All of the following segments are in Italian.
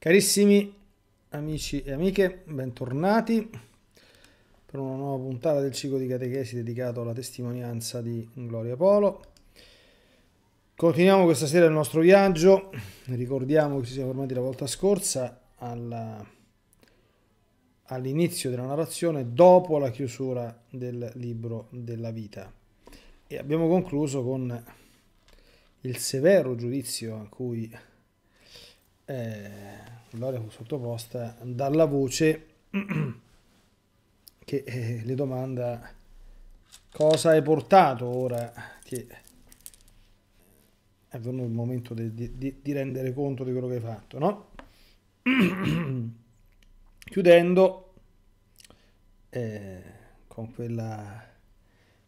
Carissimi amici e amiche, bentornati per una nuova puntata del ciclo di catechesi dedicato alla testimonianza di Gloria Polo. Continuiamo questa sera il nostro viaggio, ricordiamo che ci siamo fermati la volta scorsa alla, all'inizio della narrazione dopo la chiusura del libro della vita e abbiamo concluso con il severo giudizio a cui eh, l'area sottoposta dalla voce che eh, le domanda cosa hai portato ora che è venuto il momento di, di, di rendere conto di quello che hai fatto, no? Chiudendo eh, con quella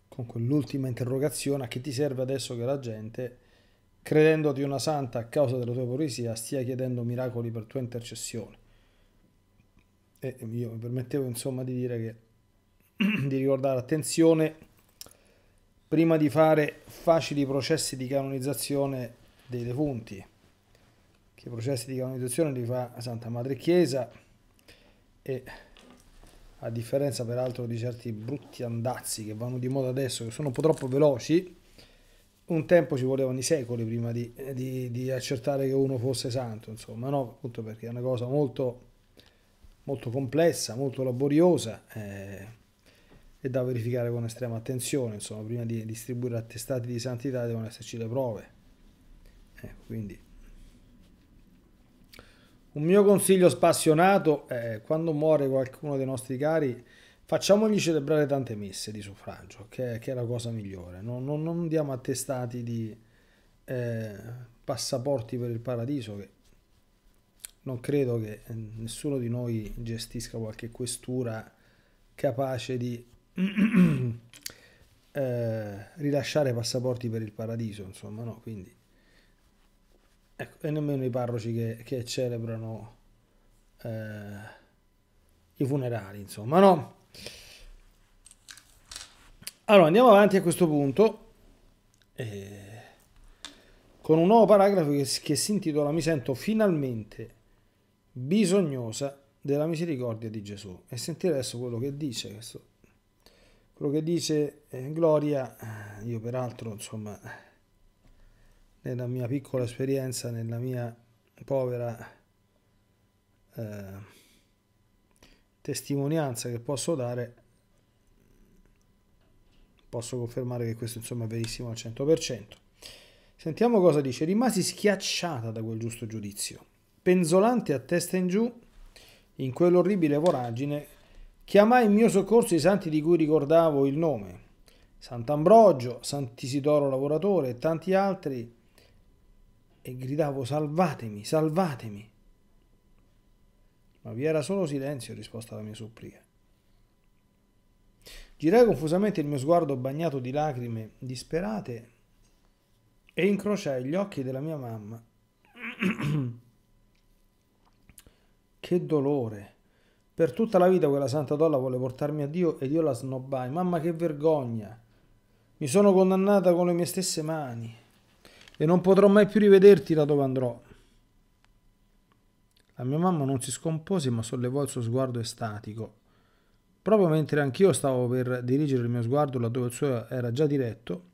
con quell'ultima interrogazione a che ti serve adesso che la gente Credendoti una santa a causa della tua poesia, stia chiedendo miracoli per tua intercessione. E io mi permettevo insomma di dire che di ricordare attenzione prima di fare facili processi di canonizzazione dei defunti che i processi di canonizzazione li fa Santa Madre Chiesa e a differenza peraltro di certi brutti andazzi che vanno di moda adesso che sono un po' troppo veloci un tempo ci volevano i secoli prima di, di, di accertare che uno fosse santo, insomma, no? appunto perché è una cosa molto, molto complessa, molto laboriosa eh, e da verificare con estrema attenzione, insomma, prima di distribuire attestati di santità devono esserci le prove. Ecco, quindi... Un mio consiglio spassionato è quando muore qualcuno dei nostri cari facciamogli celebrare tante messe di suffragio, che, che è la cosa migliore. Non, non, non diamo attestati di eh, passaporti per il paradiso, che non credo che eh, nessuno di noi gestisca qualche questura capace di eh, rilasciare passaporti per il paradiso, insomma, no? Quindi, ecco, e nemmeno i parroci che, che celebrano eh, i funerali, insomma, no? Allora, andiamo avanti a questo punto eh, con un nuovo paragrafo che, che si intitola Mi sento finalmente bisognosa della misericordia di Gesù. E sentire adesso quello che dice questo quello che dice eh, Gloria, eh, io peraltro, insomma, nella mia piccola esperienza, nella mia povera eh, testimonianza che posso dare, posso confermare che questo insomma è verissimo al 100%. Sentiamo cosa dice. Rimasi schiacciata da quel giusto giudizio, penzolante a testa in giù, in quell'orribile voragine, chiamai in mio soccorso i santi di cui ricordavo il nome, Sant'Ambrogio, Sant'Isidoro Lavoratore e tanti altri, e gridavo salvatemi, salvatemi. Ma vi era solo silenzio in risposta alla mia supplica. Girai confusamente il mio sguardo bagnato di lacrime disperate e incrociai gli occhi della mia mamma. che dolore! Per tutta la vita quella santa donna volle portarmi a Dio ed io la snobbai. Mamma, che vergogna! Mi sono condannata con le mie stesse mani e non potrò mai più rivederti da dove andrò. La mia mamma non si scompose ma sollevò il suo sguardo estatico Proprio mentre anch'io stavo per dirigere il mio sguardo laddove il suo era già diretto,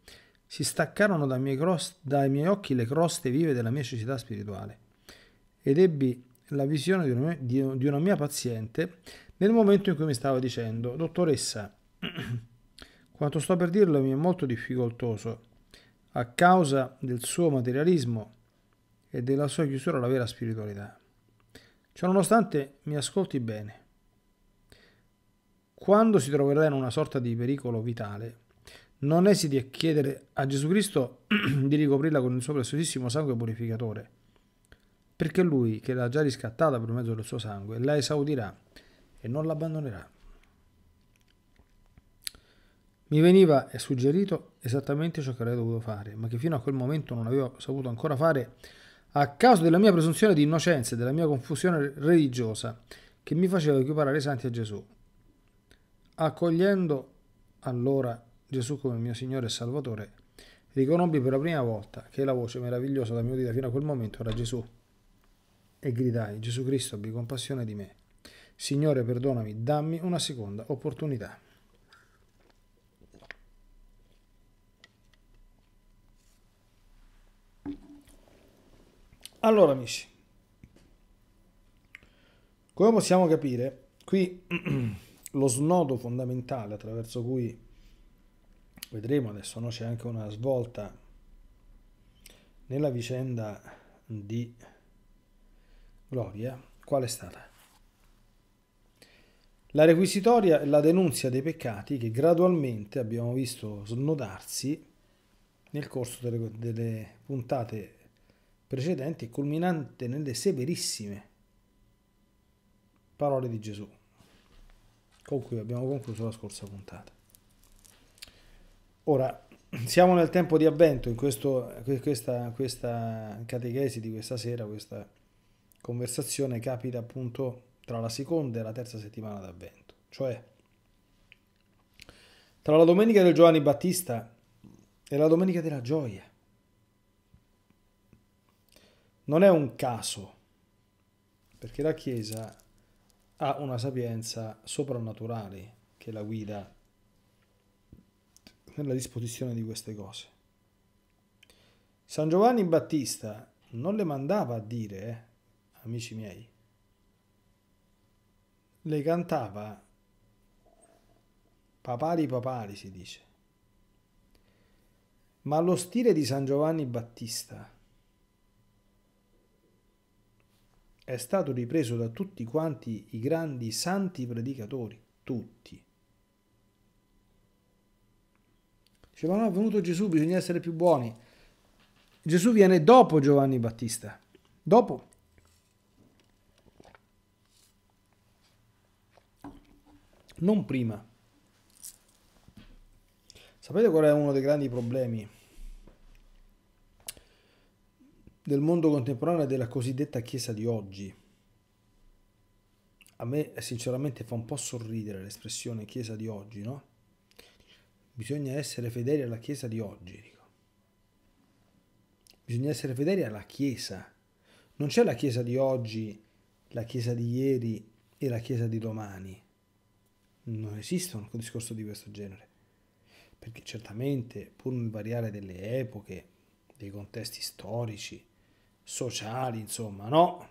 si staccarono dai miei, crost- dai miei occhi le croste vive della mia cecità spirituale ed ebbi la visione di una, mia, di una mia paziente nel momento in cui mi stava dicendo, dottoressa, quanto sto per dirlo mi è molto difficoltoso a causa del suo materialismo e della sua chiusura alla vera spiritualità. Ciononostante mi ascolti bene quando si troverà in una sorta di pericolo vitale, non esiti a chiedere a Gesù Cristo di ricoprirla con il suo preziosissimo sangue purificatore, perché lui, che l'ha già riscattata per mezzo del suo sangue, la esaudirà e non l'abbandonerà. Mi veniva suggerito esattamente ciò che avrei dovuto fare, ma che fino a quel momento non avevo saputo ancora fare a causa della mia presunzione di innocenza e della mia confusione religiosa che mi faceva equiparare i santi a Gesù. Accogliendo allora Gesù come mio Signore e Salvatore, riconobbi per la prima volta che la voce meravigliosa da mia udita fino a quel momento era Gesù. E gridai, Gesù Cristo, abbi compassione di me. Signore, perdonami, dammi una seconda opportunità. Allora, amici, come possiamo capire, qui lo snodo fondamentale attraverso cui vedremo adesso no, c'è anche una svolta nella vicenda di Gloria, qual è stata? La requisitoria e la denunzia dei peccati che gradualmente abbiamo visto snodarsi nel corso delle, delle puntate precedenti, culminante nelle severissime parole di Gesù con cui abbiamo concluso la scorsa puntata. Ora, siamo nel tempo di avvento, in questo, questa, questa catechesi di questa sera, questa conversazione capita appunto tra la seconda e la terza settimana d'avvento, cioè tra la domenica del Giovanni Battista e la domenica della gioia. Non è un caso, perché la Chiesa ha una sapienza soprannaturale che la guida nella disposizione di queste cose. San Giovanni Battista non le mandava a dire, eh, amici miei, le cantava papari papari si dice. Ma lo stile di San Giovanni Battista è stato ripreso da tutti quanti i grandi santi predicatori, tutti. Dicevano, no, è venuto Gesù, bisogna essere più buoni. Gesù viene dopo Giovanni Battista, dopo. Non prima. Sapete qual è uno dei grandi problemi del mondo contemporaneo e della cosiddetta Chiesa di oggi. A me sinceramente fa un po' sorridere l'espressione Chiesa di oggi, no? Bisogna essere fedeli alla Chiesa di oggi, dico. Bisogna essere fedeli alla Chiesa. Non c'è la Chiesa di oggi, la Chiesa di ieri e la Chiesa di domani. Non esiste un discorso di questo genere. Perché certamente, pur nel variare delle epoche, dei contesti storici, sociali, insomma, no?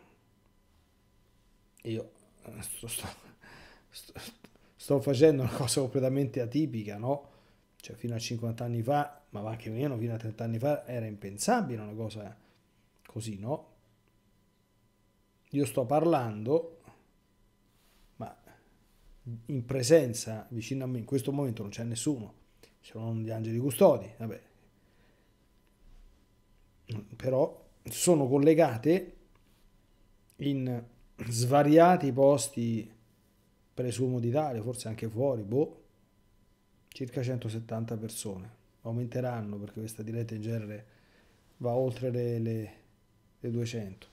Io eh, sto, sto, sto, facendo una cosa completamente atipica, no? Cioè fino a 50 anni fa, ma anche meno, fino a 30 anni fa era impensabile una cosa così, no? Io sto parlando, ma in presenza, vicino a me, in questo momento non c'è nessuno, se non gli angeli custodi, vabbè. Mm, però sono collegate in svariati posti, presumo d'Italia, forse anche fuori, boh, circa 170 persone. Aumenteranno perché questa diretta in genere va oltre le, le, le 200.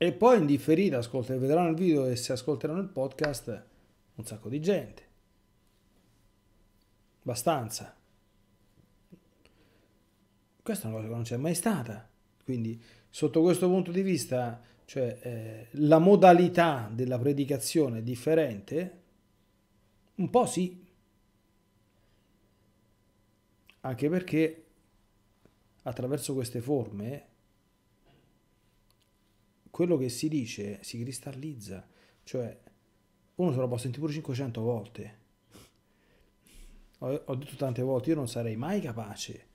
E poi in differita ascolteranno, vedranno il video e se ascolteranno il podcast un sacco di gente. Abbastanza. Questa è una cosa che non c'è mai stata. Quindi, sotto questo punto di vista, cioè, eh, la modalità della predicazione è differente? Un po' sì. Anche perché attraverso queste forme quello che si dice si cristallizza, cioè uno se lo può sentire pure 500 volte. Ho, ho detto tante volte, io non sarei mai capace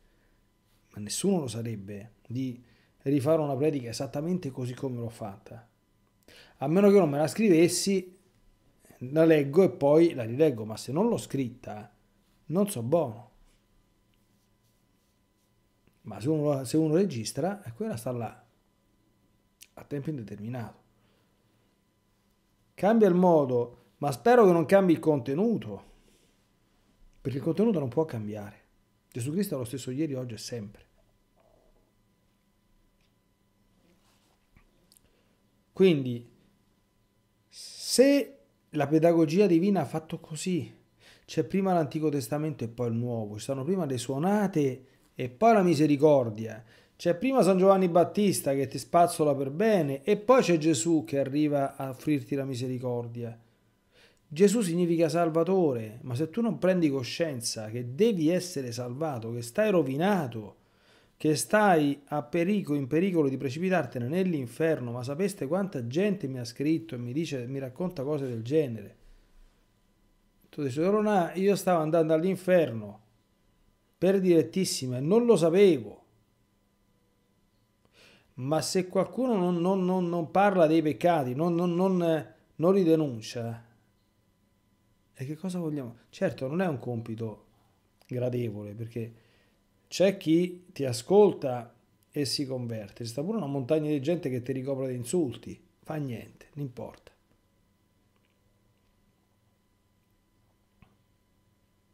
ma nessuno lo sarebbe, di rifare una predica esattamente così come l'ho fatta. A meno che non me la scrivessi, la leggo e poi la rileggo, ma se non l'ho scritta, non so buono. Ma se uno, se uno registra, quella sta là, a tempo indeterminato. Cambia il modo, ma spero che non cambi il contenuto, perché il contenuto non può cambiare. Gesù Cristo è lo stesso ieri, oggi e sempre. Quindi, se la pedagogia divina ha fatto così, c'è prima l'Antico Testamento e poi il Nuovo, ci sono prima le suonate e poi la misericordia, c'è prima San Giovanni Battista che ti spazzola per bene e poi c'è Gesù che arriva a offrirti la misericordia. Gesù significa salvatore, ma se tu non prendi coscienza che devi essere salvato, che stai rovinato, che stai perico, in pericolo di precipitartene nell'inferno, ma sapeste quanta gente mi ha scritto e mi, dice, mi racconta cose del genere. Tu dici, Rona, io stavo andando all'inferno per direttissima e non lo sapevo. Ma se qualcuno non, non, non, non parla dei peccati, non, li denuncia, e che cosa vogliamo? Certo, non è un compito gradevole perché c'è chi ti ascolta e si converte, c'è pure una montagna di gente che ti ricopre di insulti, fa niente, non importa.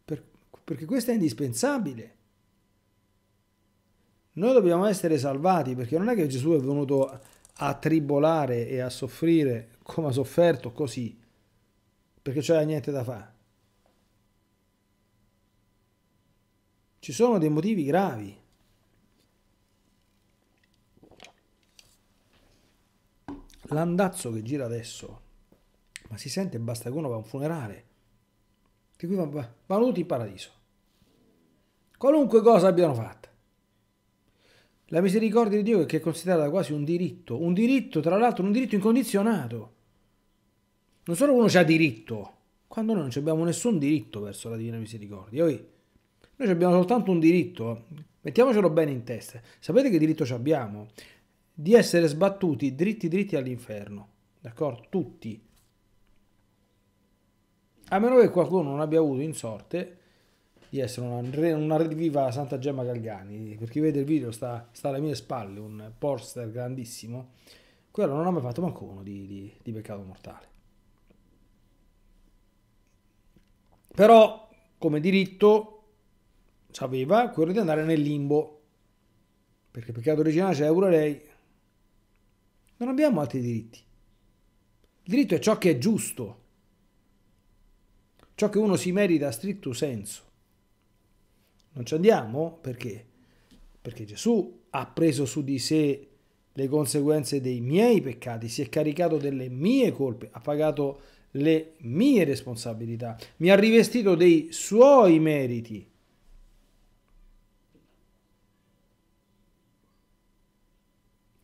Per, perché questo è indispensabile. Noi dobbiamo essere salvati perché non è che Gesù è venuto a tribolare e a soffrire come ha sofferto così perché c'era niente da fare. Ci sono dei motivi gravi. L'andazzo che gira adesso, ma si sente basta che uno va a un funerale, che qui vanno va tutti in paradiso. Qualunque cosa abbiano fatto. La misericordia di Dio che è considerata quasi un diritto, un diritto tra l'altro un diritto incondizionato non solo uno c'ha diritto, quando noi non abbiamo nessun diritto verso la Divina Misericordia. noi abbiamo soltanto un diritto, mettiamocelo bene in testa. Sapete che diritto abbiamo? Di essere sbattuti dritti dritti all'inferno, d'accordo? Tutti. A meno che qualcuno non abbia avuto in sorte di essere una, una viva Santa Gemma Galgani, perché chi vede il video sta, sta alle mie spalle, un poster grandissimo, quello non ha mai fatto manco uno di, di, di peccato mortale. Però come diritto aveva quello di andare nel limbo, perché peccato originale c'è lei Non abbiamo altri diritti. Il diritto è ciò che è giusto, ciò che uno si merita a stretto senso. Non ci andiamo perché? Perché Gesù ha preso su di sé le conseguenze dei miei peccati, si è caricato delle mie colpe, ha pagato le mie responsabilità, mi ha rivestito dei suoi meriti.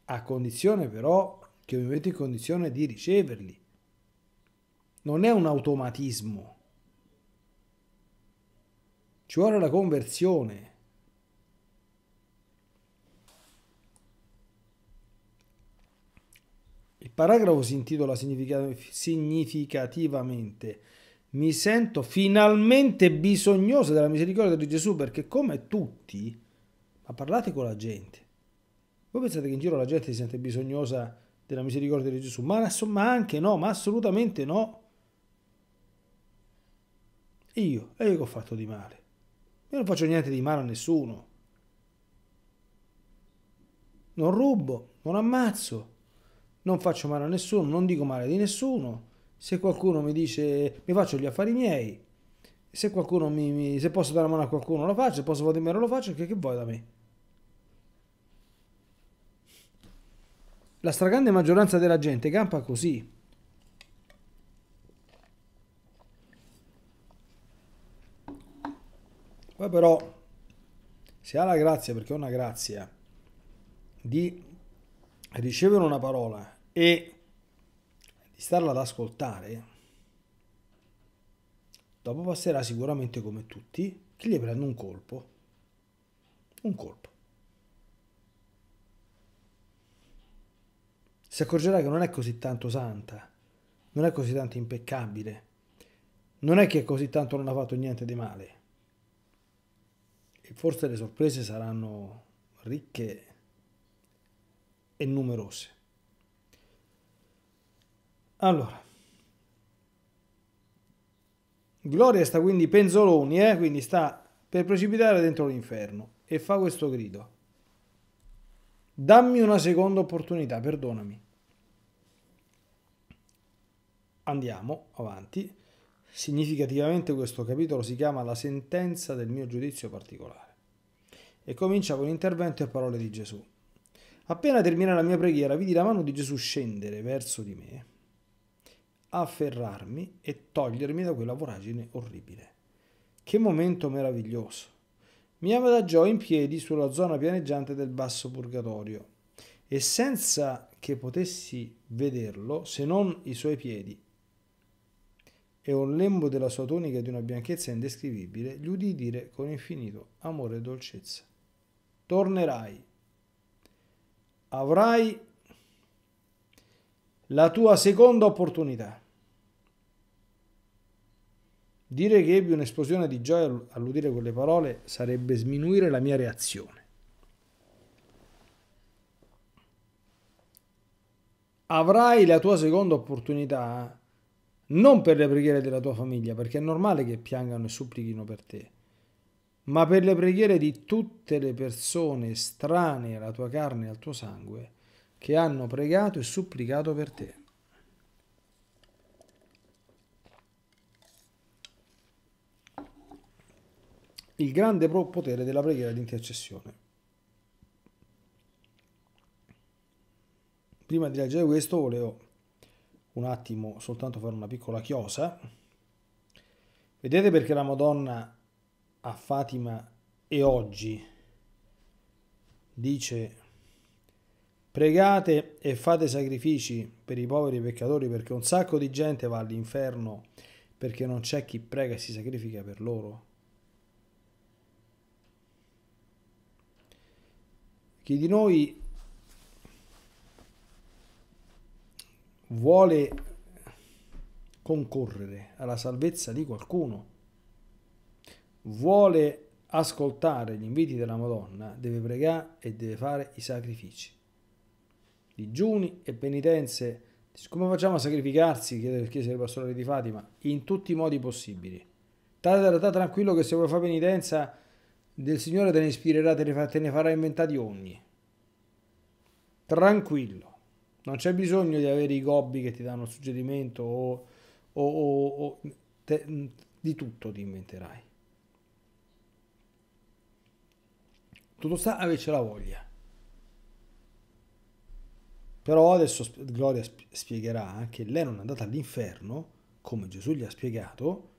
A condizione però che mi metto in condizione di riceverli. Non è un automatismo. Ci vuole la conversione. paragrafo si intitola significativamente Mi sento finalmente bisognosa della misericordia di Gesù perché come tutti, ma parlate con la gente. Voi pensate che in giro la gente si sente bisognosa della misericordia di Gesù? Ma, ma anche no, ma assolutamente no. io, e io che ho fatto di male? Io non faccio niente di male a nessuno. Non rubo, non ammazzo, non faccio male a nessuno, non dico male di nessuno, se qualcuno mi dice mi faccio gli affari miei, se qualcuno mi, mi se posso dare la mano a qualcuno lo faccio, se posso votare in meno lo faccio, che, che vuoi da me? La stragrande maggioranza della gente campa così. Poi però, se ha la grazia, perché ho una grazia, di ricevere una parola e di starla ad ascoltare, dopo passerà sicuramente come tutti che gli prende un colpo. Un colpo. Si accorgerà che non è così tanto santa, non è così tanto impeccabile, non è che così tanto non ha fatto niente di male. E forse le sorprese saranno ricche e numerose. Allora. Gloria sta quindi penzoloni, eh? quindi sta per precipitare dentro l'inferno e fa questo grido. Dammi una seconda opportunità, perdonami. Andiamo avanti. Significativamente questo capitolo si chiama La sentenza del mio giudizio particolare e comincia con l'intervento e parole di Gesù. Appena termina la mia preghiera, vidi la mano di Gesù scendere verso di me afferrarmi e togliermi da quella voragine orribile. Che momento meraviglioso! Mi adagiò in piedi sulla zona pianeggiante del basso purgatorio e senza che potessi vederlo se non i suoi piedi e un lembo della sua tonica di una bianchezza indescrivibile, gli udì dire con infinito amore e dolcezza. Tornerai, avrai la tua seconda opportunità. Dire che ebbi un'esplosione di gioia all'udire quelle parole sarebbe sminuire la mia reazione. Avrai la tua seconda opportunità non per le preghiere della tua famiglia, perché è normale che piangano e supplichino per te, ma per le preghiere di tutte le persone strane alla tua carne e al tuo sangue che hanno pregato e supplicato per te. il grande potere della preghiera di intercessione. Prima di leggere questo volevo un attimo soltanto fare una piccola chiosa. Vedete perché la Madonna a Fatima e oggi dice pregate e fate sacrifici per i poveri peccatori perché un sacco di gente va all'inferno perché non c'è chi prega e si sacrifica per loro. Chi di noi vuole concorrere alla salvezza di qualcuno, vuole ascoltare gli inviti della Madonna, deve pregare e deve fare i sacrifici. Digiuni e penitenze, come facciamo a sacrificarsi, chiede il chiesa del pastore di Fatima, in tutti i modi possibili. State tranquillo che se vuoi fare penitenza del Signore te ne ispirerà, te ne, te ne farà inventati ogni. Tranquillo. Non c'è bisogno di avere i gobbi che ti danno suggerimento o, o, o, o te, di tutto ti inventerai. Tutto sta averci la voglia. Però adesso Gloria spiegherà che lei non è andata all'inferno, come Gesù gli ha spiegato,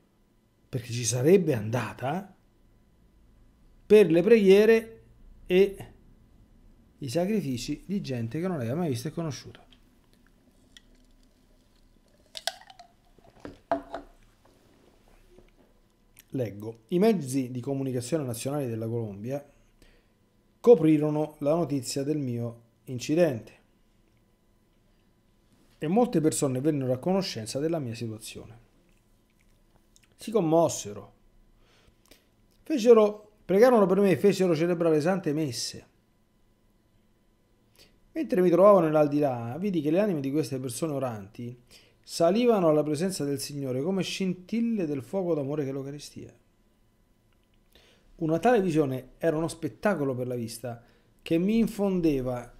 perché ci sarebbe andata per le preghiere e i sacrifici di gente che non aveva mai visto e conosciuto. Leggo. I mezzi di comunicazione nazionali della Colombia coprirono la notizia del mio incidente e molte persone vennero a conoscenza della mia situazione. Si commossero, fecero Pregarono per me e fecero celebrare sante messe. Mentre mi trovavo nell'aldilà, vidi che le anime di queste persone oranti salivano alla presenza del Signore come scintille del fuoco d'amore che l'Eucaristia. Una tale visione era uno spettacolo per la vista che mi infondeva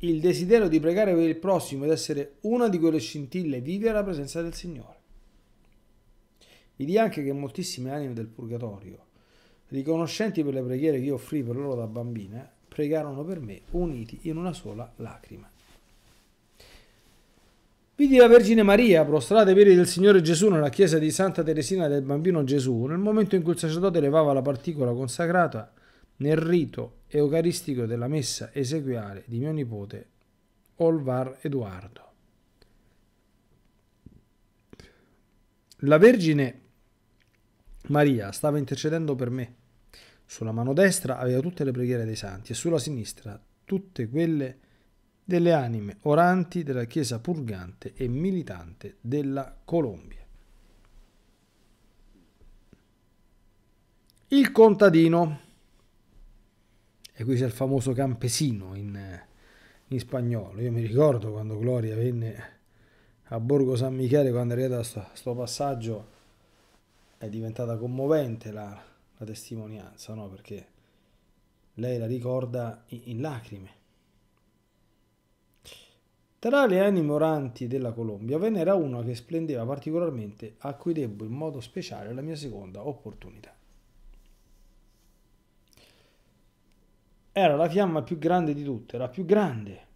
il desiderio di pregare per il prossimo ed essere una di quelle scintille vive alla presenza del Signore. Vidi anche che moltissime anime del purgatorio riconoscenti per le preghiere che io offrì per loro da bambina, pregarono per me, uniti in una sola lacrima. Vidi la Vergine Maria, prostrata ai piedi del Signore Gesù nella chiesa di Santa Teresina del Bambino Gesù, nel momento in cui il sacerdote levava la particola consacrata nel rito eucaristico della messa esequiale di mio nipote Olvar Edoardo. La Vergine Maria stava intercedendo per me. Sulla mano destra aveva tutte le preghiere dei santi e sulla sinistra tutte quelle delle anime oranti della Chiesa purgante e militante della Colombia. Il contadino, e qui c'è il famoso campesino in, in spagnolo, io mi ricordo quando Gloria venne a Borgo San Michele, quando è arrivata a sto, passaggio, è diventata commovente la, la testimonianza, no? Perché lei la ricorda in, in lacrime. Tra le anime oranti della Colombia ve n'era una che splendeva particolarmente, a cui debbo in modo speciale la mia seconda opportunità. Era la fiamma più grande di tutte, la più grande.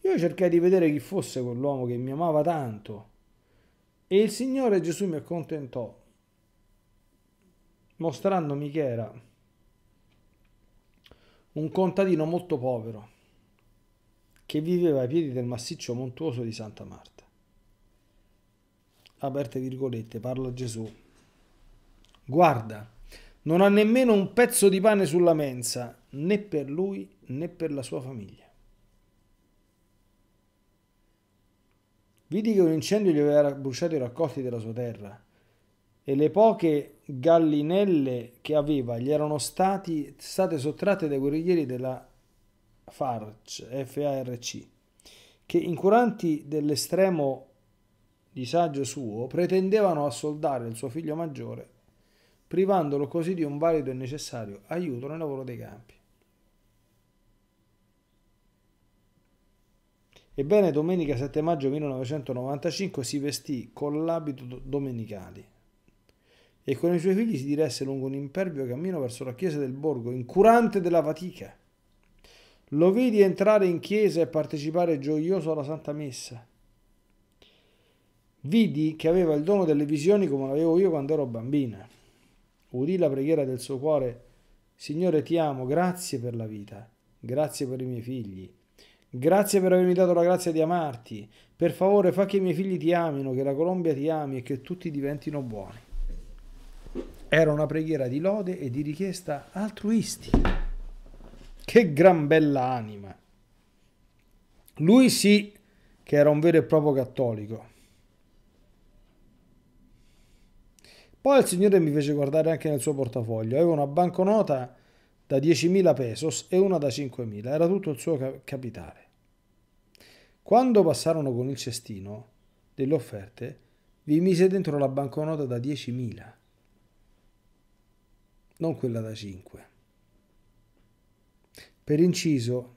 Io cercai di vedere chi fosse quell'uomo che mi amava tanto e il Signore Gesù mi accontentò mostrandomi che era un contadino molto povero che viveva ai piedi del massiccio montuoso di Santa Marta. Aperte virgolette, parla Gesù. Guarda, non ha nemmeno un pezzo di pane sulla mensa, né per lui né per la sua famiglia. Vidi che un incendio gli aveva bruciato i raccolti della sua terra e le poche gallinelle che aveva gli erano stati, state sottratte dai guerriglieri della FARC, FARC che incuranti dell'estremo disagio suo pretendevano assoldare il suo figlio maggiore, privandolo così di un valido e necessario aiuto nel lavoro dei campi. Ebbene, domenica 7 maggio 1995 si vestì con l'abito domenicale, e con i suoi figli si diresse lungo un impervio cammino verso la chiesa del borgo, incurante della fatica. Lo vidi entrare in chiesa e partecipare gioioso alla Santa Messa. Vidi che aveva il dono delle visioni come l'avevo io quando ero bambina. Udì la preghiera del suo cuore, Signore ti amo, grazie per la vita, grazie per i miei figli, grazie per avermi dato la grazia di amarti, per favore fa che i miei figli ti amino, che la Colombia ti ami e che tutti diventino buoni. Era una preghiera di lode e di richiesta altruistica. Che gran bella anima! Lui sì che era un vero e proprio cattolico. Poi il signore mi fece guardare anche nel suo portafoglio. Aveva una banconota da 10.000 pesos e una da 5.000. Era tutto il suo capitale. Quando passarono con il cestino delle offerte, vi mise dentro la banconota da 10.000 non quella da 5. Per inciso,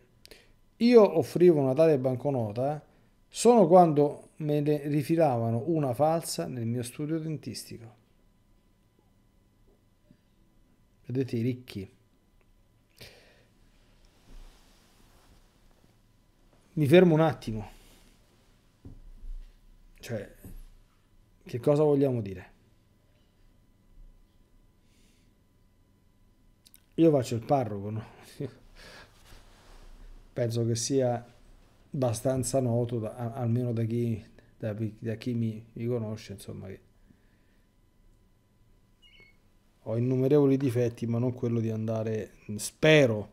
io offrivo una tale banconota eh, solo quando me ne rifilavano una falsa nel mio studio dentistico. Vedete i ricchi. Mi fermo un attimo. Cioè, che cosa vogliamo dire? Io faccio il parroco, no? penso che sia abbastanza noto, da, almeno da chi, da, da chi mi, mi, conosce, insomma, che ho innumerevoli difetti, ma non quello di andare, spero,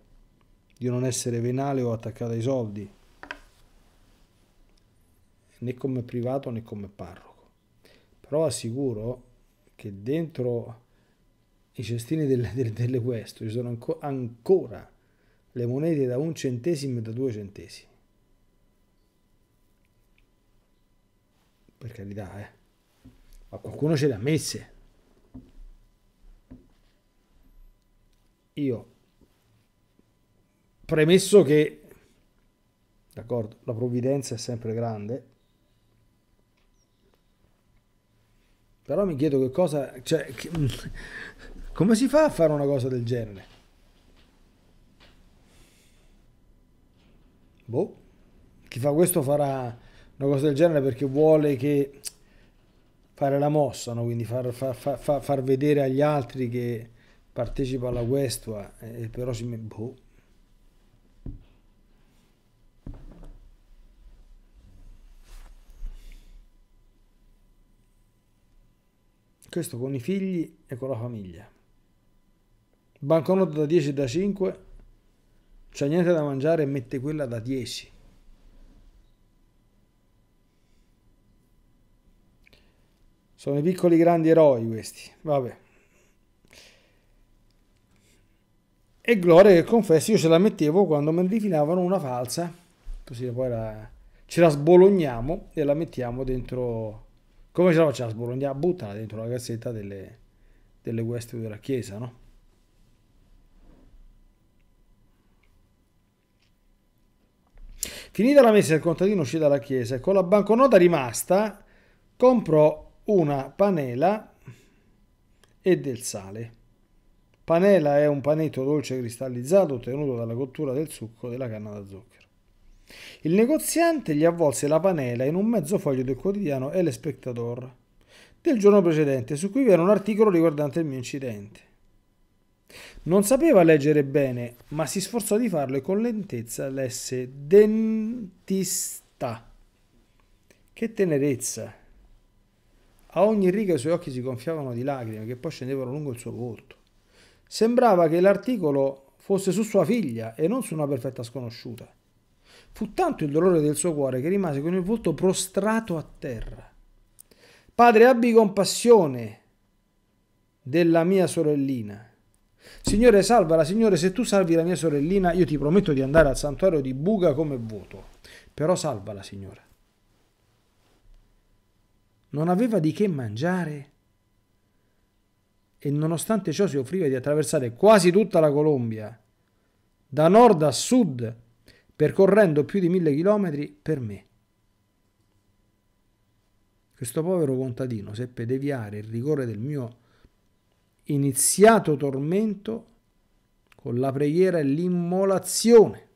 di non essere venale o attaccato ai soldi, né come privato né come parroco. Però assicuro che dentro i cestini delle, delle, delle questo, ci sono anco, ancora le monete da un centesimo e da due centesimi. Per carità, eh. Ma qualcuno ce le ha messe. Io, premesso che, d'accordo, la provvidenza è sempre grande, però mi chiedo che cosa... Cioè, che, come si fa a fare una cosa del genere? Boh, chi fa questo farà una cosa del genere perché vuole che fare la mossa, no? quindi far, far, far, far, vedere agli altri che partecipa alla questua, eh, però si... Boh. Questo con i figli e con la famiglia banconote da 10 e da 5, c'è niente da mangiare e mette quella da 10. Sono i piccoli grandi eroi questi, vabbè. E Gloria che confesso io ce la mettevo quando me ne una falsa, così poi la, ce la sbologniamo e la mettiamo dentro... Come ce la facciamo a sbolognare? Buttala dentro la cassetta delle, delle della chiesa, no? Finita la messa il contadino uscì dalla chiesa e con la banconota rimasta comprò una panela e del sale. Panela è un panetto dolce cristallizzato ottenuto dalla cottura del succo della canna da zucchero. Il negoziante gli avvolse la panela in un mezzo foglio del quotidiano El Espectador del giorno precedente, su cui vi era un articolo riguardante il mio incidente. Non sapeva leggere bene, ma si sforzò di farlo e con lentezza lesse dentista. Che tenerezza! A ogni riga i suoi occhi si gonfiavano di lacrime che poi scendevano lungo il suo volto. Sembrava che l'articolo fosse su sua figlia e non su una perfetta sconosciuta. Fu tanto il dolore del suo cuore che rimase con il volto prostrato a terra. Padre, abbi compassione della mia sorellina. Signore salvala, Signore, se tu salvi la mia sorellina, io ti prometto di andare al santuario di Buga come vuoto. Però salvala, Signore. Non aveva di che mangiare e nonostante ciò si offriva di attraversare quasi tutta la Colombia, da nord a sud, percorrendo più di mille chilometri per me. Questo povero contadino seppe deviare il rigore del mio iniziato tormento con la preghiera e l'immolazione.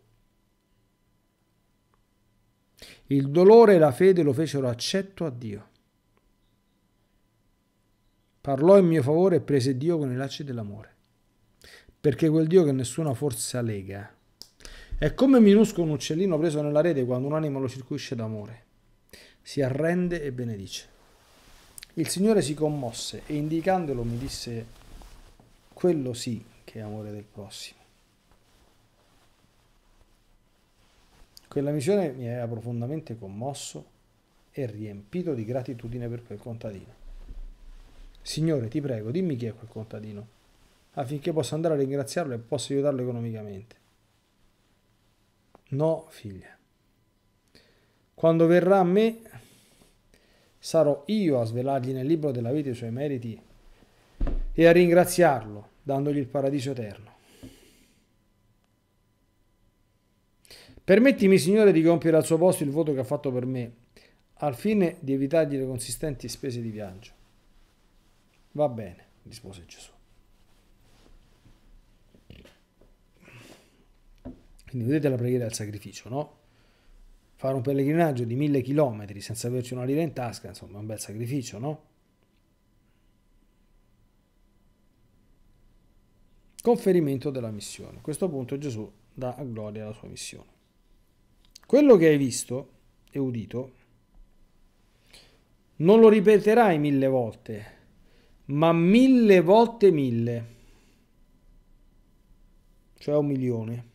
Il dolore e la fede lo fecero accetto a Dio. Parlò in mio favore e prese Dio con i lacci dell'amore, perché quel Dio che nessuna forza lega è come minuscolo un uccellino preso nella rete quando un'anima lo circuisce d'amore. Si arrende e benedice. Il Signore si commosse e indicandolo mi disse quello sì che è amore del prossimo. Quella visione mi aveva profondamente commosso e riempito di gratitudine per quel contadino. Signore, ti prego, dimmi chi è quel contadino, affinché possa andare a ringraziarlo e possa aiutarlo economicamente. No, figlia. Quando verrà a me, sarò io a svelargli nel libro della vita i suoi meriti e a ringraziarlo dandogli il paradiso eterno. Permettimi, Signore, di compiere al suo posto il voto che ha fatto per me, al fine di evitargli le consistenti spese di viaggio. Va bene, rispose Gesù. Quindi vedete la preghiera del sacrificio, no? Fare un pellegrinaggio di mille chilometri senza averci una lira in tasca, insomma, è un bel sacrificio, no? Conferimento della missione. A questo punto Gesù dà gloria alla sua missione. Quello che hai visto e udito non lo ripeterai mille volte, ma mille volte mille, cioè un milione.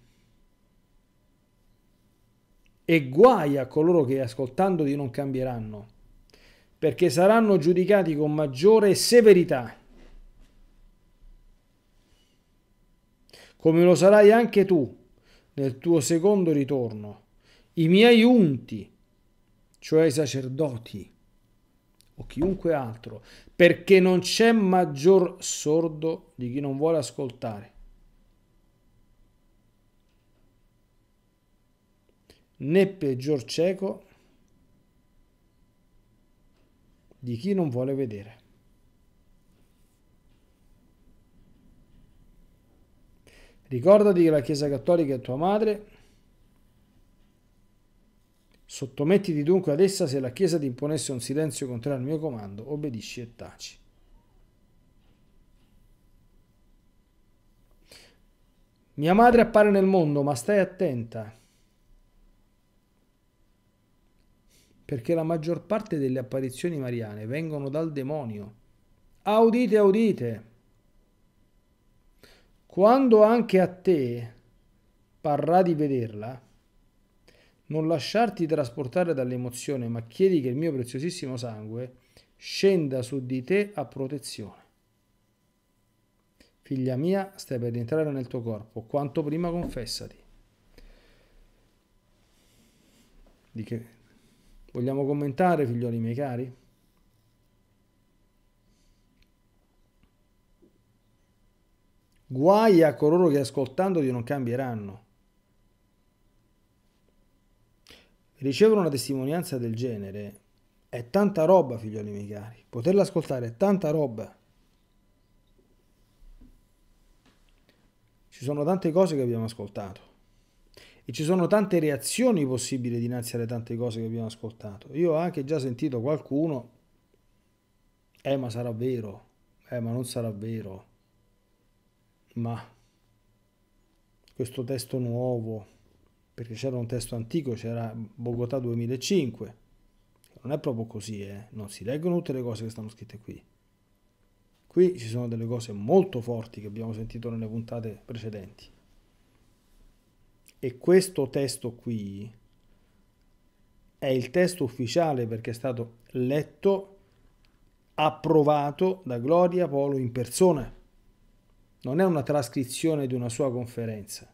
E guai a coloro che ascoltandoti non cambieranno, perché saranno giudicati con maggiore severità come lo sarai anche tu nel tuo secondo ritorno, i miei unti, cioè i sacerdoti o chiunque altro, perché non c'è maggior sordo di chi non vuole ascoltare. né peggior cieco di chi non vuole vedere. Ricordati che la Chiesa Cattolica è tua madre. Sottomettiti dunque ad essa se la Chiesa ti imponesse un silenzio contrario al mio comando, obbedisci e taci. Mia madre appare nel mondo, ma stai attenta. Perché la maggior parte delle apparizioni mariane vengono dal demonio. Audite, audite! Quando anche a te parrà di vederla, non lasciarti trasportare dall'emozione, ma chiedi che il mio preziosissimo sangue scenda su di te a protezione. Figlia mia, stai per entrare nel tuo corpo, quanto prima confessati. Di che? Vogliamo commentare, figlioli miei cari? Guai a coloro che ascoltandoti non cambieranno. Ricevere una testimonianza del genere è tanta roba, figlioli miei cari. Poterla ascoltare è tanta roba. Ci sono tante cose che abbiamo ascoltato e ci sono tante reazioni possibili dinanzi alle tante cose che abbiamo ascoltato. Io ho anche già sentito qualcuno, eh ma sarà vero, eh ma non sarà vero ma questo testo nuovo, perché c'era un testo antico, c'era Bogotà 2005, non è proprio così, eh? non si leggono tutte le cose che stanno scritte qui. Qui ci sono delle cose molto forti che abbiamo sentito nelle puntate precedenti. E questo testo qui è il testo ufficiale perché è stato letto, approvato da Gloria Polo in persona non è una trascrizione di una sua conferenza.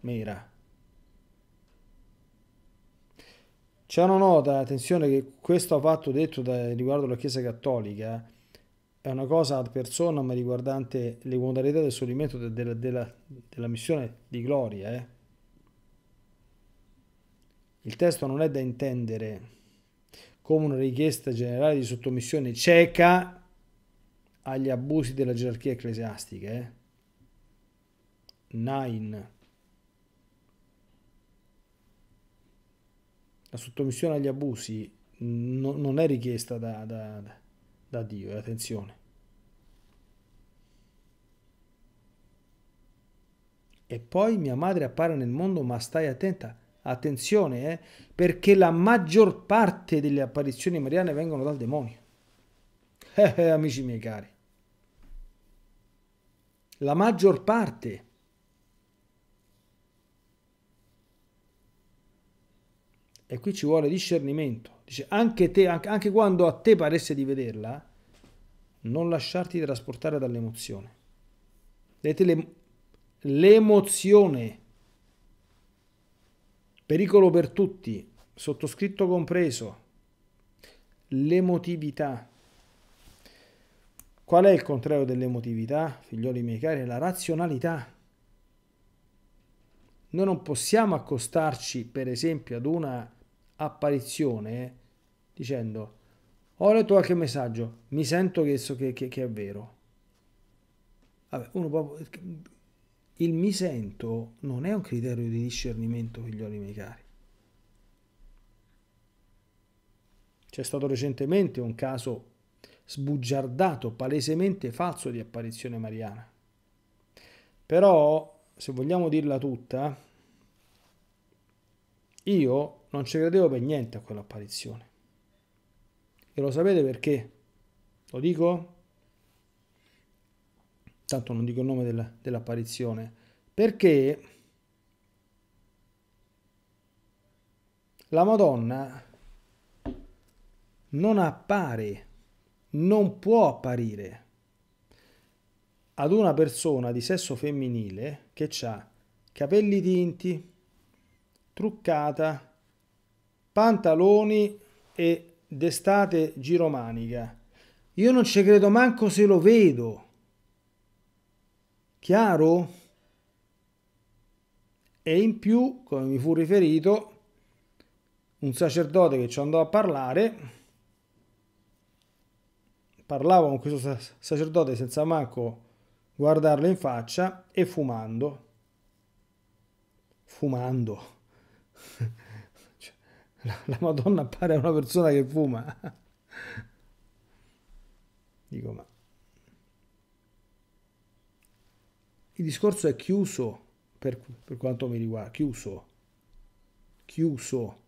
Mira. C'è una nota, attenzione, che questo fatto detto da, riguardo la Chiesa Cattolica è una cosa ad persona, ma riguardante le modalità del sollimento de, de, de, della, della missione di gloria. Eh. Il testo non è da intendere come una richiesta generale di sottomissione cieca agli abusi della gerarchia ecclesiastica. Eh? Nine. La sottomissione agli abusi no, non è richiesta da, da, da Dio, eh, attenzione. E poi mia madre appare nel mondo, ma stai attenta, attenzione, eh, perché la maggior parte delle apparizioni mariane vengono dal demonio. Eh, eh, amici miei cari la maggior parte E qui ci vuole discernimento. Dice, anche, te, anche quando a te paresse di vederla, non lasciarti trasportare dall'emozione. Vedete l'emozione, pericolo per tutti, sottoscritto compreso, l'emotività. Qual è il contrario dell'emotività, figlioli miei cari? È la razionalità. Noi non possiamo accostarci, per esempio, ad una apparizione dicendo ho letto qualche messaggio, mi sento che, so che, che, che è vero. Vabbè, può... Il mi sento non è un criterio di discernimento, figlioli miei cari. C'è stato recentemente un caso sbugiardato, palesemente falso di apparizione mariana. Però, se vogliamo dirla tutta, io non ci credevo per niente a quell'apparizione. E lo sapete perché? Lo dico? Tanto non dico il nome della, dell'apparizione. Perché la Madonna non appare non può apparire ad una persona di sesso femminile che ha capelli tinti, truccata, pantaloni e d'estate giromanica. Io non ci credo manco se lo vedo. Chiaro? E in più, come mi fu riferito, un sacerdote che ci andò a parlare parlava con questo sacerdote senza manco guardarlo in faccia e fumando. Fumando. la, Madonna appare una persona che fuma. Dico, ma il discorso è chiuso per, per quanto mi riguarda, chiuso, chiuso.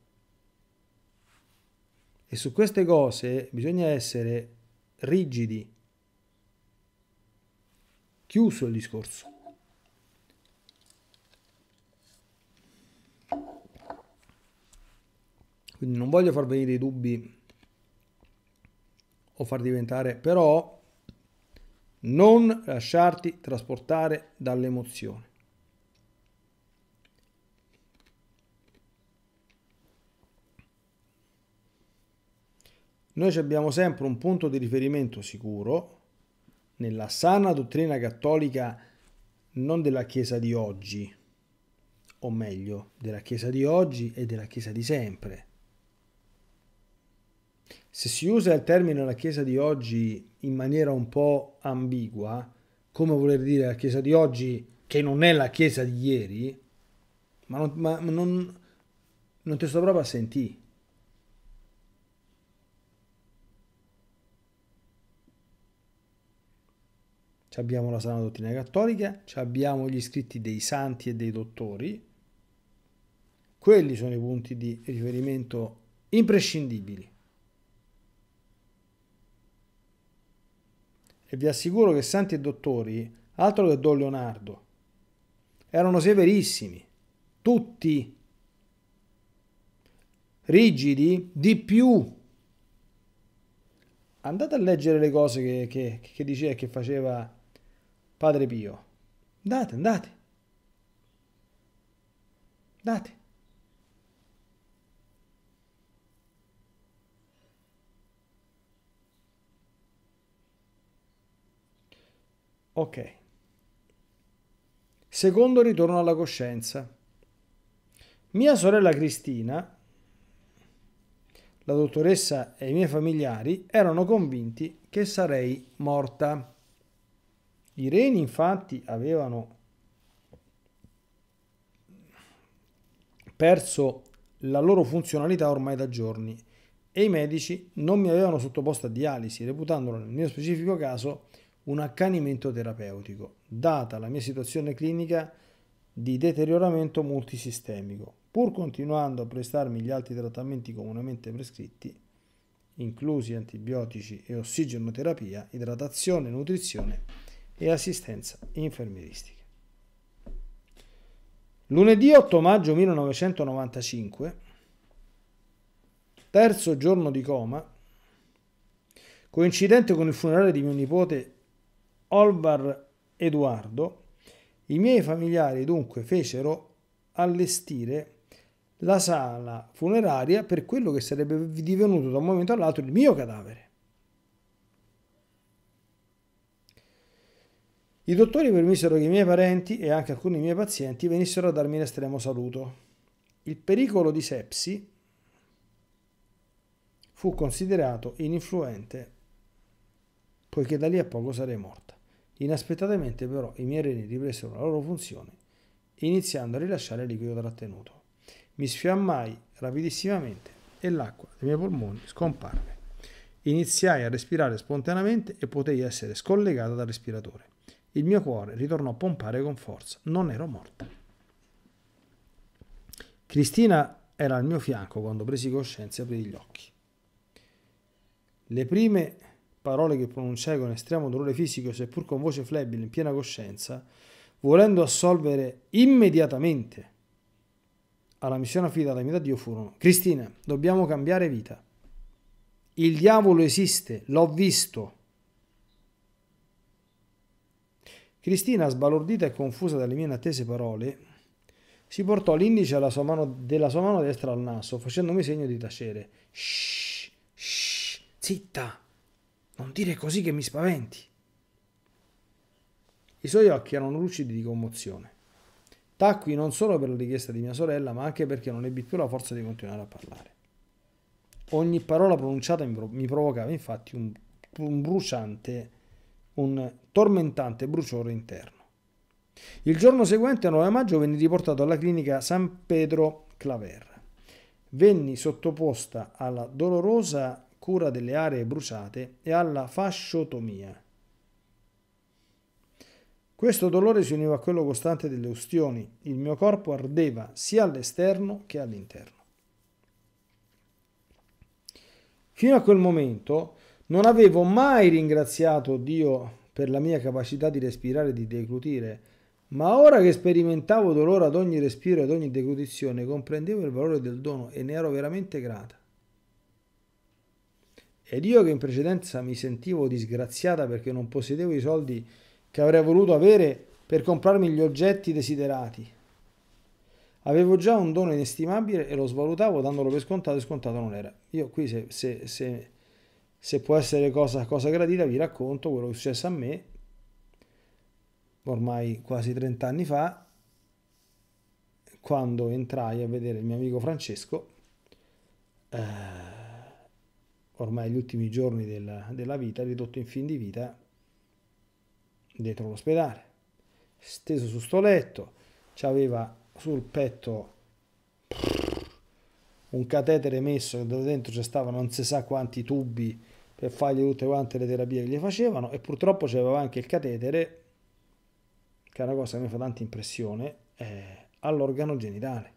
E su queste cose bisogna essere rigidi. Chiuso il discorso. Quindi non voglio far venire i dubbi o far diventare, però non lasciarti trasportare dall'emozione. Noi abbiamo sempre un punto di riferimento sicuro nella sana dottrina cattolica non della Chiesa di oggi, o meglio, della Chiesa di oggi e della Chiesa di sempre. Se si usa il termine la Chiesa di oggi in maniera un po' ambigua, come voler dire la Chiesa di oggi che non è la Chiesa di ieri, ma non, ma non, non ti sto proprio a sentire. abbiamo la sana dottrina cattolica, abbiamo gli scritti dei santi e dei dottori, quelli sono i punti di riferimento imprescindibili. E vi assicuro che santi e dottori, altro che Don Leonardo, erano severissimi, tutti, rigidi di più. Andate a leggere le cose che, che, che diceva e che faceva Padre Pio, andate, andate. Andate. Ok. Secondo ritorno alla coscienza. Mia sorella Cristina, la dottoressa e i miei familiari erano convinti che sarei morta. I reni infatti avevano perso la loro funzionalità ormai da giorni e i medici non mi avevano sottoposto a dialisi, reputandolo nel mio specifico caso un accanimento terapeutico, data la mia situazione clinica di deterioramento multisistemico. Pur continuando a prestarmi gli altri trattamenti comunemente prescritti, inclusi antibiotici e ossigenoterapia, idratazione, e nutrizione e assistenza infermieristica. Lunedì 8 maggio 1995, terzo giorno di coma, coincidente con il funerale di mio nipote Olvar Eduardo, i miei familiari dunque fecero allestire la sala funeraria per quello che sarebbe divenuto da un momento all'altro il mio cadavere. I dottori permisero che i miei parenti e anche alcuni miei pazienti venissero a darmi l'estremo saluto. Il pericolo di sepsi fu considerato ininfluente poiché da lì a poco sarei morta. Inaspettatamente però i miei reni ripresero la loro funzione iniziando a rilasciare liquido trattenuto. Mi sfiammai rapidissimamente e l'acqua dei miei polmoni scomparve. Iniziai a respirare spontaneamente e potei essere scollegata dal respiratore. Il mio cuore ritornò a pompare con forza. Non ero morta. Cristina era al mio fianco quando presi coscienza e aprì gli occhi. Le prime parole che pronunciai con estremo dolore fisico, seppur con voce flebile, in piena coscienza, volendo assolvere immediatamente alla missione affidatami da Dio furono Cristina, dobbiamo cambiare vita. Il diavolo esiste, l'ho visto. Cristina, sbalordita e confusa dalle mie inattese parole, si portò l'indice sua mano, della sua mano destra al naso, facendomi segno di tacere. Shh, shh, zitta, non dire così che mi spaventi. I suoi occhi erano lucidi di commozione. Tacqui non solo per la richiesta di mia sorella, ma anche perché non ebbi più la forza di continuare a parlare. Ogni parola pronunciata mi, mi provocava infatti un, un bruciante un tormentante bruciore interno. Il giorno seguente, 9 maggio, venni riportato alla clinica San Pedro Claver. Venni sottoposta alla dolorosa cura delle aree bruciate e alla fasciotomia. Questo dolore si univa a quello costante delle ustioni. Il mio corpo ardeva sia all'esterno che all'interno. Fino a quel momento non avevo mai ringraziato Dio per la mia capacità di respirare e di deglutire, ma ora che sperimentavo dolore ad ogni respiro e ad ogni deglutizione, comprendevo il valore del dono e ne ero veramente grata. Ed io che in precedenza mi sentivo disgraziata perché non possedevo i soldi che avrei voluto avere per comprarmi gli oggetti desiderati. Avevo già un dono inestimabile e lo svalutavo dandolo per scontato e scontato non era. Io qui se, se, se se può essere cosa, cosa gradita, vi racconto quello che è successo a me ormai quasi 30 anni fa, quando entrai a vedere il mio amico Francesco, eh, ormai gli ultimi giorni della, della vita, ridotto in fin di vita, dentro l'ospedale, steso su sto letto, c'aveva sul petto un catetere messo, da dentro c'erano non si sa quanti tubi per fargli tutte quante le terapie che gli facevano e purtroppo c'aveva anche il catetere, che è una cosa che mi fa tanta impressione, eh, all'organo genitale.